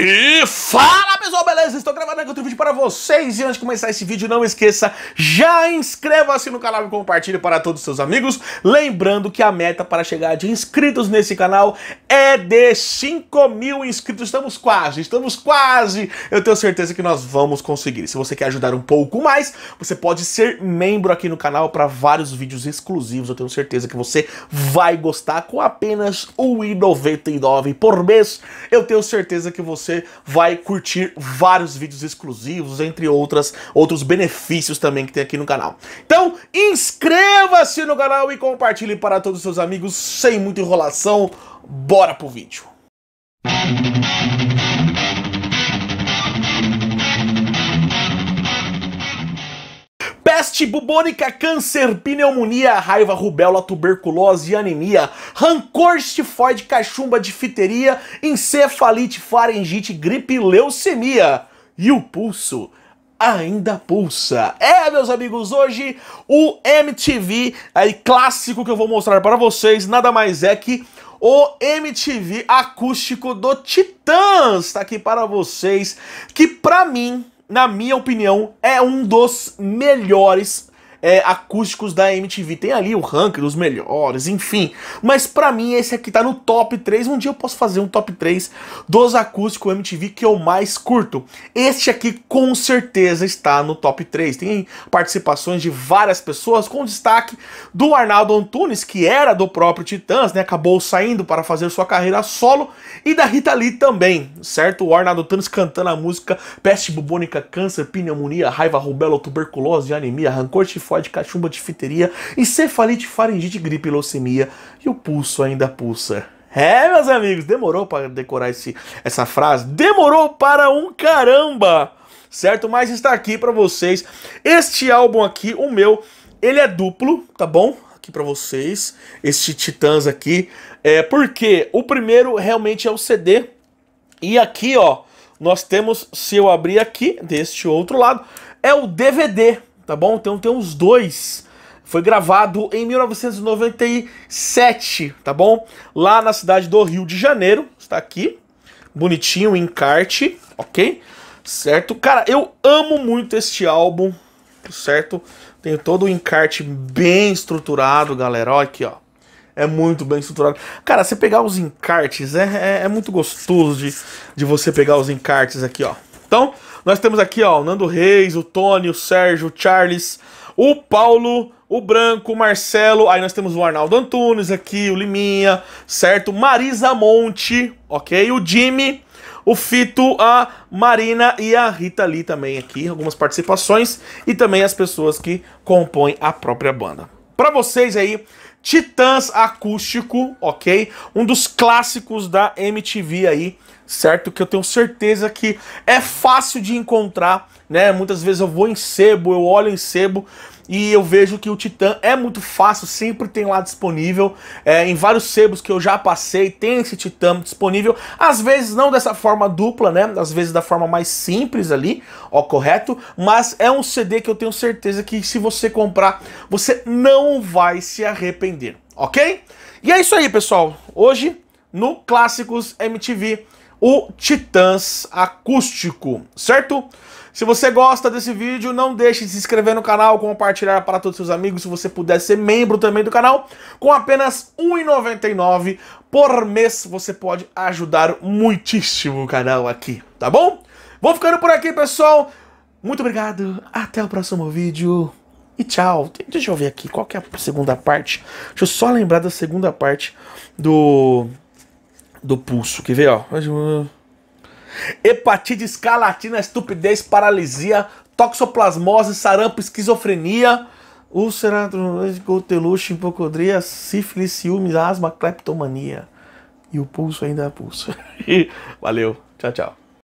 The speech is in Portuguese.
E fala! beleza? Estou gravando aqui outro vídeo para vocês e antes de começar esse vídeo, não esqueça, já inscreva-se no canal e compartilhe para todos os seus amigos. Lembrando que a meta para chegar de inscritos nesse canal é de 5 mil inscritos. Estamos quase, estamos quase. Eu tenho certeza que nós vamos conseguir. Se você quer ajudar um pouco mais, você pode ser membro aqui no canal para vários vídeos exclusivos. Eu tenho certeza que você vai gostar com apenas R$ 1,99 por mês. Eu tenho certeza que você vai curtir vários vários vídeos exclusivos, entre outras, outros benefícios também que tem aqui no canal. Então, inscreva-se no canal e compartilhe para todos os seus amigos, sem muita enrolação, bora pro vídeo. peste bubônica, câncer, pneumonia, raiva, rubéola, tuberculose, anemia, rancor, tifoide, cachumba, difteria, encefalite, faringite, gripe, leucemia e o pulso ainda pulsa. É, meus amigos, hoje o MTV aí clássico que eu vou mostrar para vocês nada mais é que o MTV acústico do Titãs está aqui para vocês, que para mim, na minha opinião, é um dos melhores é, acústicos da MTV. Tem ali o ranking dos melhores, enfim. Mas para mim esse aqui tá no top 3. Um dia eu posso fazer um top 3 dos acústicos MTV que eu mais curto. Este aqui com certeza está no top 3. Tem participações de várias pessoas, com destaque do Arnaldo Antunes, que era do próprio Titãs, né? Acabou saindo para fazer sua carreira solo, e da Rita Lee também, certo? O Arnaldo Antunes cantando a música Peste Bubônica, Câncer, Pneumonia, Raiva, Rubelo, Tuberculose, Anemia, Rancor, tifóide, cachumba, difiteria, encefalite, faringite, gripe, leucemia e o pulso ainda pulsa. É, meus amigos, demorou para decorar esse, essa frase? Demorou para um caramba! Certo? Mas está aqui para vocês. Este álbum aqui, o meu, ele é duplo, tá bom? aqui para vocês, este Titãs aqui, é porque o primeiro realmente é o CD e aqui, ó, nós temos, se eu abrir aqui deste outro lado, é o DVD, tá bom? Então tem os dois. Foi gravado em 1997, tá bom? Lá na cidade do Rio de Janeiro, está aqui. Bonitinho, encarte, ok? Certo? Cara, eu amo muito este álbum, certo? Tem todo o encarte bem estruturado, galera. Olha aqui, ó. É muito bem estruturado. Cara, você pegar os encartes, é, é, é muito gostoso de, de você pegar os encartes aqui, ó. Então, nós temos aqui ó, o Nando Reis, o Tony, o Sérgio, o Charles, o Paulo, o Branco, o Marcelo. Aí nós temos o Arnaldo Antunes aqui, o Liminha, certo? Marisa Monte, ok? O Jimmy, o Fito, a Marina e a Rita Lee também aqui. Algumas participações e também as pessoas que compõem a própria banda para vocês aí, Titãs acústico, ok? Um dos clássicos da MTV aí, certo? Que eu tenho certeza que é fácil de encontrar, né? Muitas vezes eu vou em sebo, eu olho em sebo e eu vejo que o Titã é muito fácil, sempre tem lá disponível. É, em vários sebos que eu já passei, tem esse Titã disponível. Às vezes não dessa forma dupla, né? Às vezes da forma mais simples ali, ó, correto? Mas é um CD que eu tenho certeza que se você comprar, você não vai se arrepender, ok? E é isso aí, pessoal. Hoje, no Clássicos MTV, o Titãs Acústico, certo? Se você gosta desse vídeo, não deixe de se inscrever no canal, compartilhar para todos os seus amigos, se você puder ser membro também do canal, com apenas R$ 1,99 por mês você pode ajudar muitíssimo o canal aqui, tá bom? Vou ficando por aqui, pessoal. Muito obrigado, até o próximo vídeo e tchau. Deixa eu ver aqui, qual que é a segunda parte? Deixa eu só lembrar da segunda parte do do pulso, que ver? ó hepatite, escalatina, estupidez, paralisia, toxoplasmose, sarampo, esquizofrenia, úlcera, coteluche, hipocondria, sífilis, ciúmes, asma, cleptomania. E o pulso ainda é pulso. Valeu, tchau, tchau.